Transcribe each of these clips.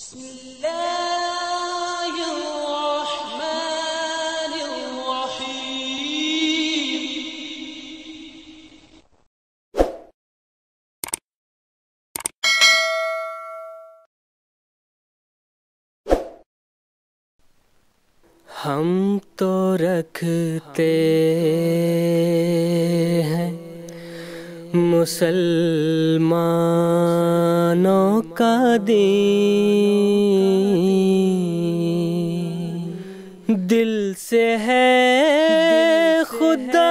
بسم اللہ ہم تو رکھتے ہیں مسلمانوں کا دین دل سے ہے خدا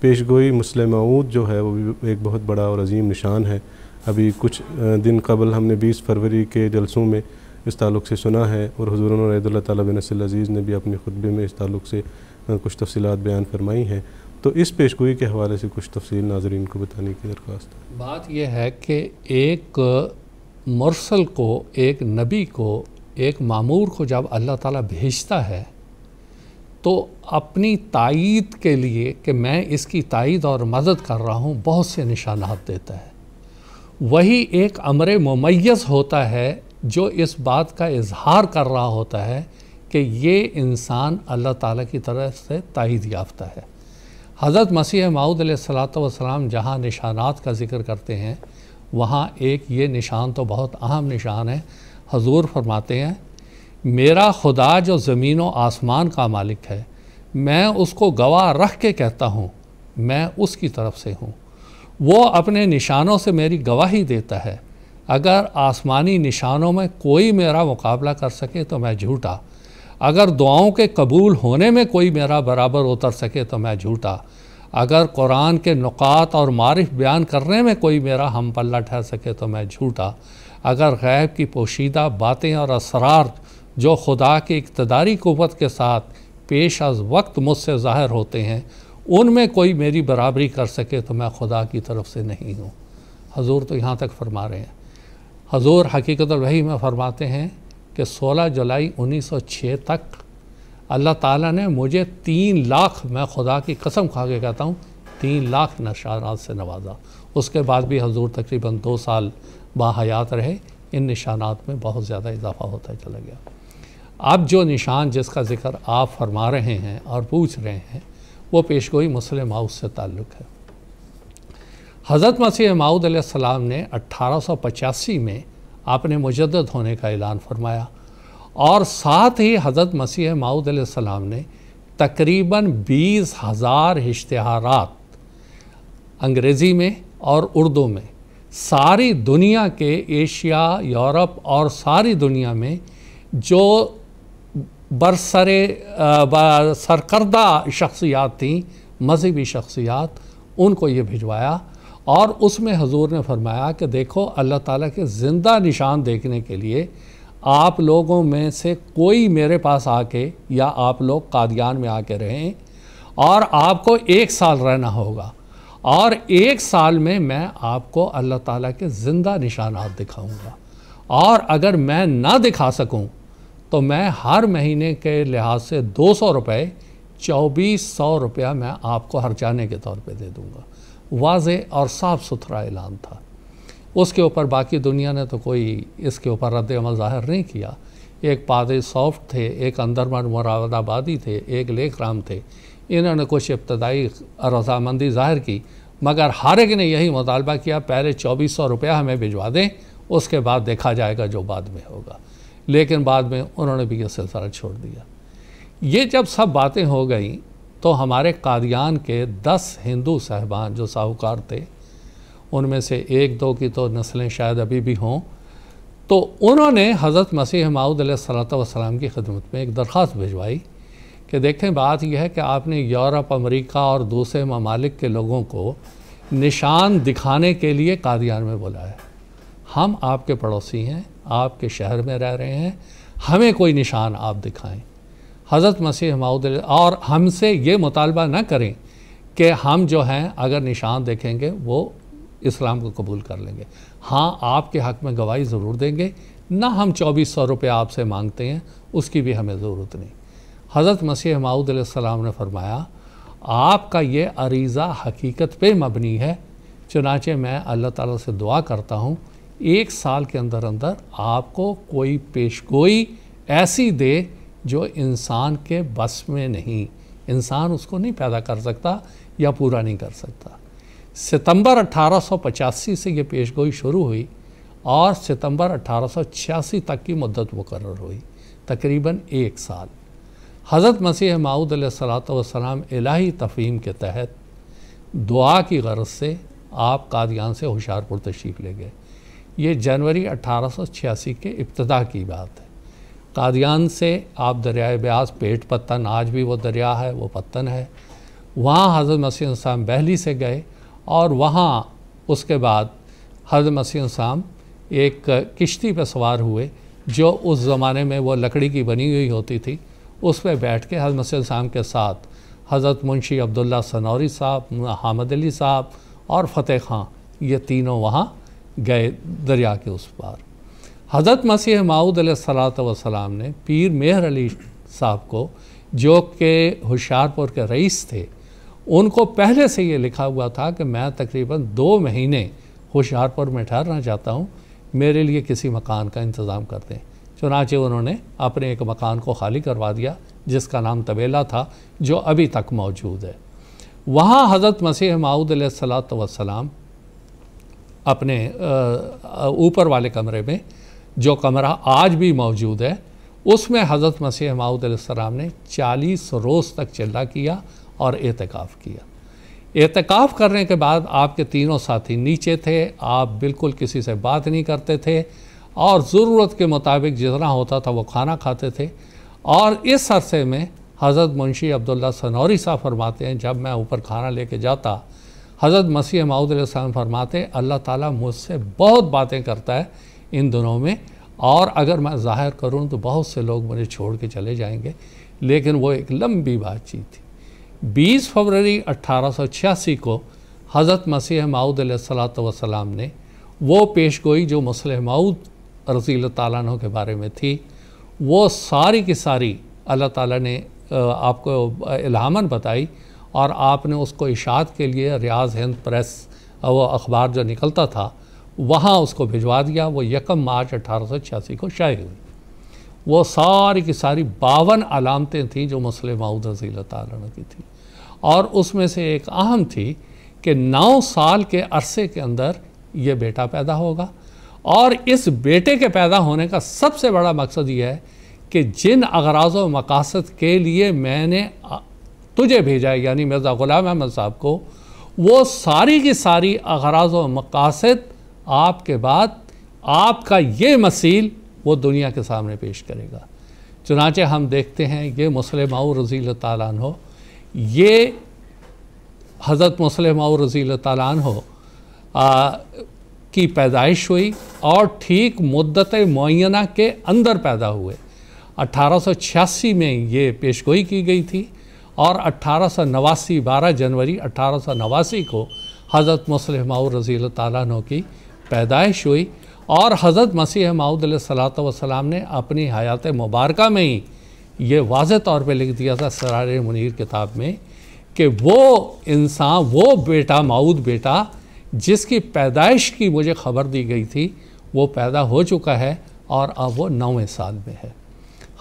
پیش گوئی مسلم معود جو ہے وہ بھی ایک بہت بڑا اور عظیم نشان ہے ابھی کچھ دن قبل ہم نے بیس فروری کے جلسوں میں اس تعلق سے سنا ہے اور حضور اللہ تعالیٰ بن عبنس عزیز نے بھی اپنے خطبے میں اس تعلق سے کچھ تفصیلات بیان فرمائی ہیں تو اس پیش گوئی کے حوالے سے کچھ تفصیل ناظرین کو بتانے کی درخواست ہے بات یہ ہے کہ ایک مرسل کو ایک نبی کو ایک معمور کو جب اللہ تعالیٰ بھیجتا ہے تو اپنی تائید کے لیے کہ میں اس کی تائید اور مدد کر رہا ہوں بہت سے نشانات دیتا ہے وہی ایک امر ممیز ہوتا ہے جو اس بات کا اظہار کر رہا ہوتا ہے کہ یہ انسان اللہ تعالیٰ کی طرف سے تائید یافتہ ہے حضرت مسیح معود علیہ السلاۃ والسلام جہاں نشانات کا ذکر کرتے ہیں وہاں ایک یہ نشان تو بہت اہم نشان ہے حضور فرماتے ہیں میرا خدا جو زمین و آسمان کا مالک ہے میں اس کو گواہ رکھ کے کہتا ہوں میں اس کی طرف سے ہوں وہ اپنے نشانوں سے میری گواہی دیتا ہے اگر آسمانی نشانوں میں کوئی میرا مقابلہ کر سکے تو میں جھوٹا اگر دعاؤں کے قبول ہونے میں کوئی میرا برابر اتر سکے تو میں جھوٹا اگر قرآن کے نقات اور معرف بیان کرنے میں کوئی میرا ہم پلہ ٹھہر سکے تو میں جھوٹا اگر غیب کی پوشیدہ باتیں اور اسرار جو خدا کی اقتداری قوت کے ساتھ پیش از وقت مجھ سے ظاہر ہوتے ہیں ان میں کوئی میری برابری کر سکے تو میں خدا کی طرف سے نہیں ہوں حضور تو یہاں تک فرما رہے ہیں حضور حقیقت الوحی میں فرماتے ہیں کہ سولہ جولائی انیس سو چھ تک اللہ تعالیٰ نے مجھے تین لاکھ میں خدا کی قسم کھا کے کہتا ہوں تین لاکھ نشانات سے نوازا اس کے بعد بھی حضور تقریباً دو سال باہیات رہے ان نشانات میں بہت زیادہ اضافہ ہوتا چلا گیا اب جو نشان جس کا ذکر آپ فرما رہے ہیں اور پوچھ رہے ہیں وہ پیشگوئی مسلم ماؤد سے تعلق ہے حضرت مسیح ماؤد علیہ السلام نے اٹھارہ سو پچاسی میں آپ نے مجدد ہونے کا اعلان فرمایا اور ساتھ ہی حضرت مسیح ماؤد علیہ السلام نے تقریباً بیس ہزار اشتہارات انگریزی میں اور اردو میں ساری دنیا کے ایشیا یورپ اور ساری دنیا میں جو برسر سرکردہ شخصیات تھیں مذہبی شخصیات ان کو یہ بھجوایا اور اس میں حضور نے فرمایا کہ دیکھو اللہ تعالیٰ کے زندہ نشان دیکھنے کے لیے آپ لوگوں میں سے کوئی میرے پاس آ کے یا آپ لوگ قادیان میں آ کے رہیں اور آپ کو ایک سال رہنا ہوگا اور ایک سال میں میں آپ کو اللہ تعالیٰ کے زندہ نشانات دکھاؤں گا اور اگر میں نہ دکھا سکوں تو میں ہر مہینے کے لحاظ سے دو سو روپے چوبیس سو روپیہ میں آپ کو ہر جانے کے طور پہ دے دوں گا واضح اور صاف ستھرا اعلان تھا اس کے اوپر باقی دنیا نے تو کوئی اس کے اوپر رد عمل ظاہر نہیں کیا ایک پادے سافٹ تھے ایک اندر مر مراد آبادی تھے ایک لیک رام تھے انہوں نے کچھ ابتدائی رضامندی ظاہر کی مگر ہر ایک نے یہی مطالبہ کیا پہلے چوبیس سو روپیہ ہمیں بھجوا دیں اس کے بعد دیکھا جائے گا جو بعد میں ہوگا لیکن بعد میں انہوں نے بھی یہ سلسلہ چھوڑ دیا یہ جب سب باتیں ہو گئیں تو ہمارے قادیان کے دس ہندو صاحبان جو ساہوکار تھے ان میں سے ایک دو کی تو نسلیں شاید ابھی بھی ہوں تو انہوں نے حضرت مسیح معود علیہ السلام کی خدمت میں ایک درخواست بھجوائی کہ دیکھیں بات یہ ہے کہ آپ نے یورپ امریکہ اور دوسرے ممالک کے لوگوں کو نشان دکھانے کے لیے قادیان میں بولا ہے ہم آپ کے پڑوسی ہیں آپ کے شہر میں رہ رہے ہیں ہمیں کوئی نشان آپ دکھائیں حضرت مسیح ماؤد اور ہم سے یہ مطالبہ نہ کریں کہ ہم جو ہیں اگر نشان دیکھیں گے وہ اسلام کو قبول کر لیں گے ہاں آپ کے حق میں گواہی ضرور دیں گے نہ ہم چوبیس سو روپے آپ سے مانگتے ہیں اس کی بھی ہمیں ضرورت نہیں حضرت مسیح ماؤد علیہ السلام نے فرمایا آپ کا یہ عریضہ حقیقت پہ مبنی ہے چنانچہ میں اللہ تعالیٰ سے دعا کرتا ہوں ایک سال کے اندر اندر آپ کو کوئی پیشگوئی ایسی دے جو انسان کے بس میں نہیں انسان اس کو نہیں پیدا کر سکتا یا پورا نہیں کر سکتا ستمبر اٹھارہ سو پچاسی سے یہ پیش گوئی شروع ہوئی اور ستمبر اٹھارہ سو چھیاسی تک کی مدت مقرر ہوئی تقریباً ایک سال حضرت مسیح معود علیہ السلام الہی تفہیم کے تحت دعا کی غرض سے آپ قادیان سے ہشارپور تشریف لے گئے یہ جنوری اٹھارہ سو چھیاسی کے ابتدا کی بات ہے قادیان سے آپ دریائے بیاس پیٹ پتن آج بھی وہ دریا ہے وہ پتن ہے وہاں حضرت مسیح السلام بہلی سے گئے اور وہاں اس کے بعد حضرت مسیح الام ایک کشتی پہ سوار ہوئے جو اس زمانے میں وہ لکڑی کی بنی ہوئی ہوتی تھی اس پہ بیٹھ کے حضرت مسیح السام کے ساتھ حضرت منشی عبداللہ سنوری صاحب حامد علی صاحب اور فتح خان یہ تینوں وہاں گئے دریا کے اس پار حضرت مسیح معود علیہ السلام نے پیر مہر علی صاحب کو جو کہ ہوشیار پور کے رئیس تھے ان کو پہلے سے یہ لکھا ہوا تھا کہ میں تقریباً دو مہینے ہوشیار پور میں ٹھہرنا چاہتا ہوں میرے لیے کسی مکان کا انتظام کر دیں چنانچہ انہوں نے اپنے ایک مکان کو خالی کروا دیا جس کا نام طبیلہ تھا جو ابھی تک موجود ہے وہاں حضرت مسیح معود علیہ السلام اپنے اوپر والے کمرے میں جو کمرہ آج بھی موجود ہے اس میں حضرت مسیح معود علیہ السلام نے چالیس روز تک چلا کیا اور اعتقاف کیا اعتکاف کرنے کے بعد آپ کے تینوں ساتھی نیچے تھے آپ بالکل کسی سے بات نہیں کرتے تھے اور ضرورت کے مطابق جتنا ہوتا تھا وہ کھانا کھاتے تھے اور اس عرصے میں حضرت منشی عبداللہ سنوری صاحب فرماتے ہیں جب میں اوپر کھانا لے کے جاتا حضرت مسیح معود علیہ السلام فرماتے اللہ تعالیٰ مجھ سے بہت باتیں کرتا ہے ان دنوں میں اور اگر میں ظاہر کروں تو بہت سے لوگ مجھے چھوڑ کے چلے جائیں گے لیکن وہ ایک لمبی بات چیت تھی بیس فروری اٹھارہ سو چھیاسی کو حضرت مسیح معود علیہ السلام نے وہ پیش گوئی جو مسلح معود رضی اللہ تعالیٰ عنہ کے بارے میں تھی وہ ساری کی ساری اللہ تعالیٰ نے آپ کو الہامن بتائی اور آپ نے اس کو اشاعت کے لیے ریاض ہند پریس وہ اخبار جو نکلتا تھا وہاں اس کو بھجوا دیا وہ یکم مارچ اٹھارہ سو چھیاسی کو شائع ہوئی وہ ساری کی ساری باون علامتیں تھیں جو مسلم رضی اللہ تعالیٰ نے کی تھیں اور اس میں سے ایک اہم تھی کہ نو سال کے عرصے کے اندر یہ بیٹا پیدا ہوگا اور اس بیٹے کے پیدا ہونے کا سب سے بڑا مقصد یہ ہے کہ جن اغراض و مقاصد کے لیے میں نے تجھے بھیجا ہے یعنی مرزا غلام احمد صاحب کو وہ ساری کی ساری اغراض و مقاصد آپ کے بعد آپ کا یہ مسیل وہ دنیا کے سامنے پیش کرے گا چنانچہ ہم دیکھتے ہیں یہ مسلماؤ رضی اللہ تعالیٰ عنہ یہ حضرت مسلماؤ رضی اللہ تعالیٰ عنہ کی پیدائش ہوئی اور ٹھیک مدت معینہ کے اندر پیدا ہوئے اٹھارہ سو چھیاسی میں یہ پیش گوئی کی گئی تھی اور اٹھارہ سو نواسی بارہ جنوری اٹھارہ سو نواسی کو حضرت مصلیما رضی اللہ تعالیٰ عنہ کی پیدائش ہوئی اور حضرت مسیح معود علیہ السلام نے اپنی حیات مبارکہ میں ہی یہ واضح طور پہ لکھ دیا تھا سرار منیر کتاب میں کہ وہ انسان وہ بیٹا معود بیٹا جس کی پیدائش کی مجھے خبر دی گئی تھی وہ پیدا ہو چکا ہے اور اب وہ نویں سال میں ہے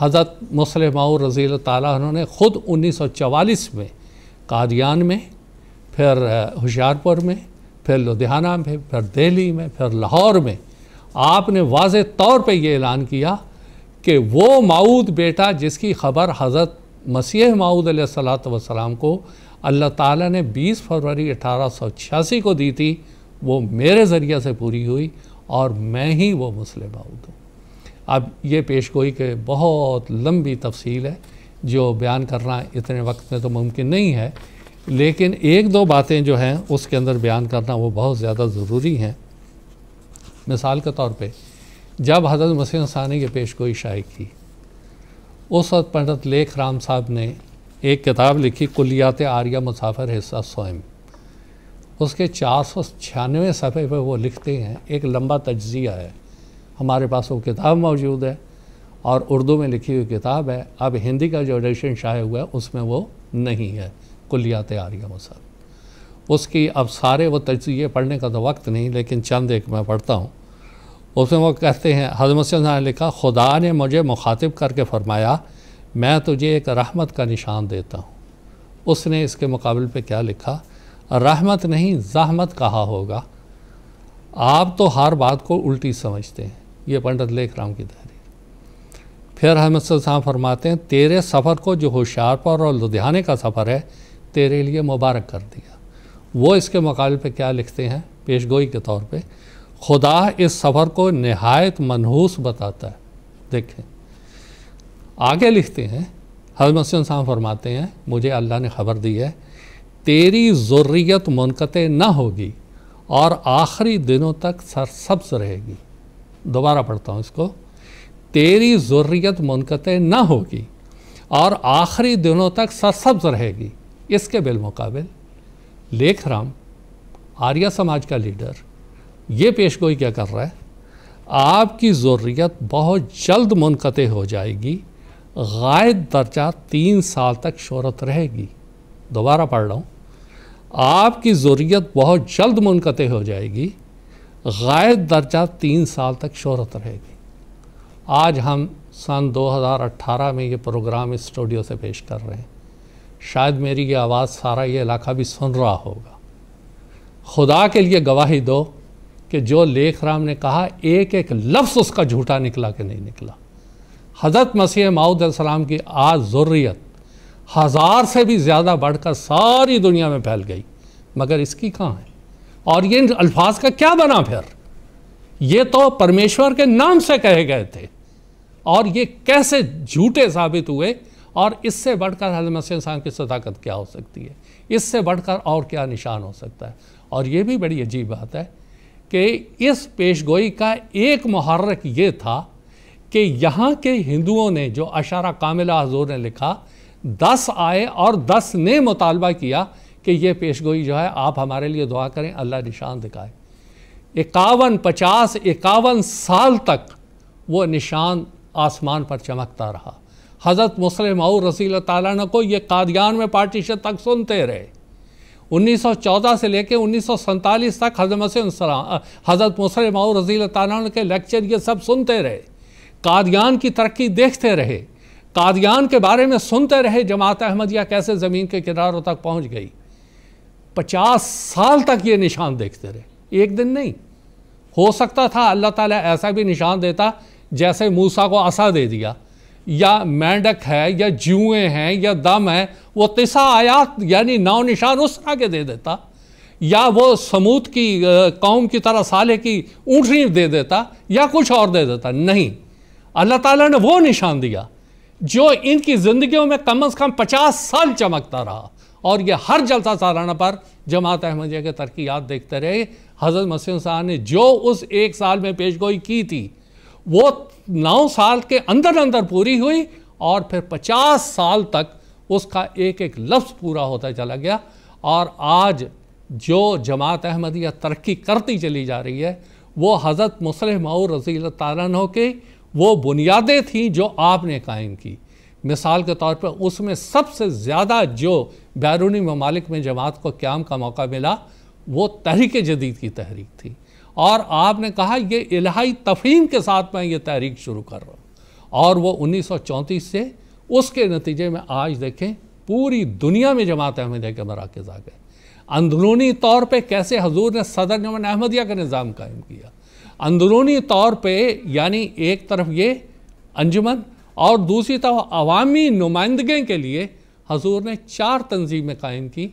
حضرت مسلم آور رضی اللہ تعالیٰ انہوں نے خود انیس سو چوالیس میں قادیان میں پھر ہشیارپور میں پھر لدھیانہ میں پھر دہلی میں پھر لاہور میں آپ نے واضح طور پہ یہ اعلان کیا کہ وہ معود بیٹا جس کی خبر حضرت مسیح معود علیہ السلام کو اللہ تعالیٰ نے بیس فروری اٹھارہ سو چھیاسی کو دی تھی وہ میرے ذریعہ سے پوری ہوئی اور میں ہی وہ مسلم معود ہوں اب یہ پیش گوئی کے بہت لمبی تفصیل ہے جو بیان کرنا اتنے وقت میں تو ممکن نہیں ہے لیکن ایک دو باتیں جو ہیں اس کے اندر بیان کرنا وہ بہت زیادہ ضروری ہیں مثال کے طور پہ جب حضرت مسیح انسانی کے پیش گوئی شائع کی اس وقت پنڈت لیکھ رام صاحب نے ایک کتاب لکھی کلیات آریہ مسافر حصہ سوئم اس کے چار سو چھیانوے صفحے پہ وہ لکھتے ہیں ایک لمبا تجزیہ ہے ہمارے پاس وہ کتاب موجود ہے اور اردو میں لکھی ہوئی کتاب ہے اب ہندی کا جو ایڈیشن شائع ہوا ہے اس میں وہ نہیں ہے کلیات آریہ مصحف اس کی اب سارے وہ تجزیے پڑھنے کا تو وقت نہیں لیکن چند ایک میں پڑھتا ہوں اس میں وہ کہتے ہیں حضرت مسیح نے لکھا خدا نے مجھے مخاطب کر کے فرمایا میں تجھے ایک رحمت کا نشان دیتا ہوں اس نے اس کے مقابل پہ کیا لکھا رحمت نہیں زحمت کہا ہوگا آپ تو ہر بات کو الٹی سمجھتے ہیں یہ پنڈت لیکھ رام کی تحریر پھر حمن صاحب فرماتے ہیں تیرے سفر کو جو ہوشیارپور اور لدھیانے کا سفر ہے تیرے لیے مبارک کر دیا وہ اس کے مقابلے پہ کیا لکھتے ہیں پیش گوئی کے طور پہ خدا اس سفر کو نہایت منحوس بتاتا ہے دیکھیں آگے لکھتے ہیں اللہ علیہ صاحب فرماتے ہیں مجھے اللہ نے خبر دی ہے تیری ضروریت منقطع نہ ہوگی اور آخری دنوں تک سرسبز رہے گی دوبارہ پڑھتا ہوں اس کو تیری ضروریت منقطع نہ ہوگی اور آخری دنوں تک سرسبز رہے گی اس کے بالمقابل لیکھ رام آریہ سماج کا لیڈر یہ پیشگوئی کیا کر رہا ہے آپ کی ضروریت بہت جلد منقطع ہو جائے گی غائد درجہ تین سال تک شہرت رہے گی دوبارہ پڑھ رہا ہوں آپ کی ضروریت بہت جلد منقطع ہو جائے گی غائد درجہ تین سال تک شہرت رہے گی آج ہم سن دو ہزار اٹھارہ میں یہ پروگرام اس اسٹوڈیو سے پیش کر رہے ہیں شاید میری یہ آواز سارا یہ علاقہ بھی سن رہا ہوگا خدا کے لیے گواہی دو کہ جو لیک رام نے کہا ایک ایک لفظ اس کا جھوٹا نکلا کہ نہیں نکلا حضرت مسیح ماؤد السلام کی آج ضروریت ہزار سے بھی زیادہ بڑھ کر ساری دنیا میں پھیل گئی مگر اس کی کہاں ہے اور یہ الفاظ کا کیا بنا پھر یہ تو پرمیشور کے نام سے کہے گئے تھے اور یہ کیسے جھوٹے ثابت ہوئے اور اس سے بڑھ کر حضرت مسیح صاحب کی صداقت کیا ہو سکتی ہے اس سے بڑھ کر اور کیا نشان ہو سکتا ہے اور یہ بھی بڑی عجیب بات ہے کہ اس پیش گوئی کا ایک محرک یہ تھا کہ یہاں کے ہندوؤں نے جو اشارہ کاملہ حضور نے لکھا دس آئے اور دس نے مطالبہ کیا کہ یہ پیش گوئی جو ہے آپ ہمارے لیے دعا کریں اللہ نشان دکھائے اکاون پچاس اکاون سال تک وہ نشان آسمان پر چمکتا رہا حضرت مسلم رضی اللہ تعالیٰ نے کو یہ قادیان میں پارٹیشن تک سنتے رہے انیس سو چودہ سے لے کے انیس سو سنتالیس تک حضرت مسلم السلام حضرت مسلم اور رضی اللہ تعالیٰ کے لیکچر یہ سب سنتے رہے قادیان کی ترقی دیکھتے رہے قادیان کے بارے میں سنتے رہے جماعت احمدیہ کیسے زمین کے کناروں تک پہنچ گئی پچاس سال تک یہ نشان دیکھتے رہے ایک دن نہیں ہو سکتا تھا اللہ تعالیٰ ایسا بھی نشان دیتا جیسے موسیٰ کو عصا دے دیا یا مینڈک ہے یا جویں ہیں یا دم ہیں وہ تسا آیات یعنی نشان اس طرح کے دے دیتا یا وہ سمود کی قوم کی طرح سالے کی اونٹنی دے دیتا یا کچھ اور دے دیتا نہیں اللہ تعالیٰ نے وہ نشان دیا جو ان کی زندگیوں میں کم از کم پچاس سال چمکتا رہا اور یہ ہر جلسہ سالانہ پر جماعت احمدیہ کے ترقیات دیکھتے رہے حضرت مسیح صاحب نے جو اس ایک سال میں پیش گوئی کی تھی وہ نو سال کے اندر اندر پوری ہوئی اور پھر پچاس سال تک اس کا ایک ایک لفظ پورا ہوتا چلا گیا اور آج جو جماعت احمدیہ ترقی کرتی چلی جا رہی ہے وہ حضرت مسلح معور رضی اللہ تعالیٰ عنہ کے وہ بنیادیں تھیں جو آپ نے قائم کی مثال کے طور پر اس میں سب سے زیادہ جو بیرونی ممالک میں جماعت کو قیام کا موقع ملا وہ تحریک جدید کی تحریک تھی اور آپ نے کہا یہ الہائی تفہیم کے ساتھ میں یہ تحریک شروع کر رہا ہوں اور وہ انیس سو چونتیس سے اس کے نتیجے میں آج دیکھیں پوری دنیا میں جماعت احمدیہ کے مراکز آ گئے اندرونی طور پہ کیسے حضور نے صدر جمع احمدیہ کا نظام قائم کیا اندرونی طور پہ یعنی ایک طرف یہ انجمن اور دوسری طرف عوامی نمائندگیں کے لیے حضور نے چار تنظیمیں قائم کیں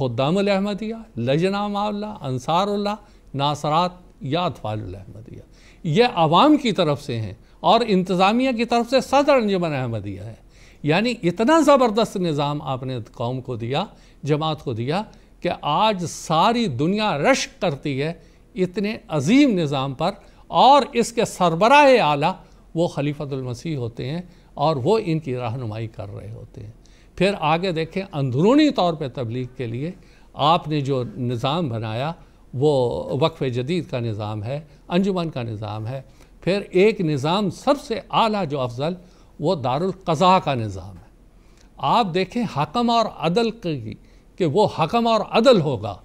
الاحمدیہ لجنامہ اللہ انصار اللہ ناصرات یا اطفال الاحمدیہ یہ عوام کی طرف سے ہیں اور انتظامیہ کی طرف سے صدر انجمن احمدیہ ہے یعنی اتنا زبردست نظام آپ نے قوم کو دیا جماعت کو دیا کہ آج ساری دنیا رشک کرتی ہے اتنے عظیم نظام پر اور اس کے سربراہ اعلیٰ وہ خلیفۃ المسیح ہوتے ہیں اور وہ ان کی رہنمائی کر رہے ہوتے ہیں پھر آگے دیکھیں اندرونی طور پہ تبلیغ کے لیے آپ نے جو نظام بنایا وہ وقف جدید کا نظام ہے انجمن کا نظام ہے پھر ایک نظام سب سے اعلیٰ جو افضل وہ القضاء کا نظام ہے آپ دیکھیں حکم اور عدل کی کہ وہ حکم اور عدل ہوگا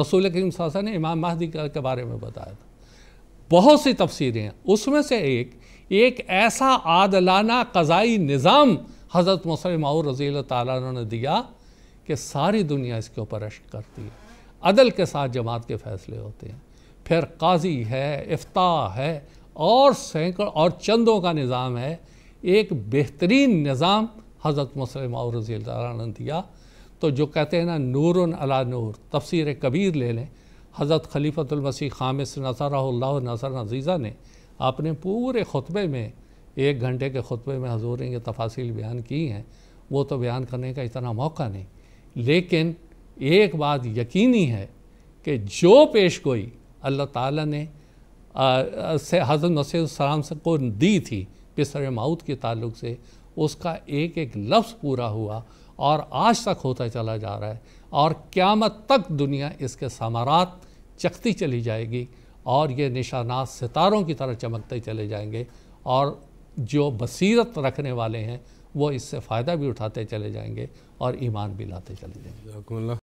رسول کریم صلی اللہ علیہ وسلم نے امام مہدی کے بارے میں بتایا تھا بہت سی تفسیریں ہیں اس میں سے ایک ایک ایسا عادلانہ قضائی نظام حضرت مسلم رضی اللہ تعالیٰ عنہ نے دیا کہ ساری دنیا اس کے اوپر رشک کرتی ہے عدل کے ساتھ جماعت کے فیصلے ہوتے ہیں پھر قاضی ہے افتاہ ہے اور سینکڑ اور چندوں کا نظام ہے ایک بہترین نظام حضرت مسلم رضی اللہ تعالیٰ نے دیا تو جو کہتے ہیں نا نور علا نور تفسیر کبیر لے لیں حضرت خلیفۃ المسیح خامس نظرہ اللہ نظر عزیزہ نے اپنے پورے خطبے میں ایک گھنٹے کے خطبے میں حضور نے یہ تفاصیل بیان کی ہیں وہ تو بیان کرنے کا اتنا موقع نہیں لیکن ایک بات یقینی ہے کہ جو پیش گوئی اللہ تعالیٰ نے حضرت نصیر السلام کو دی تھی پسر ماؤت کے تعلق سے اس کا ایک ایک لفظ پورا ہوا اور آج تک ہوتا چلا جا رہا ہے اور قیامت تک دنیا اس کے سامارات چکھتی چلی جائے گی اور یہ نشانات ستاروں کی طرح چمکتے چلے جائیں گے اور جو بصیرت رکھنے والے ہیں وہ اس سے فائدہ بھی اٹھاتے چلے جائیں گے اور ایمان بھی لاتے چلے جائیں گے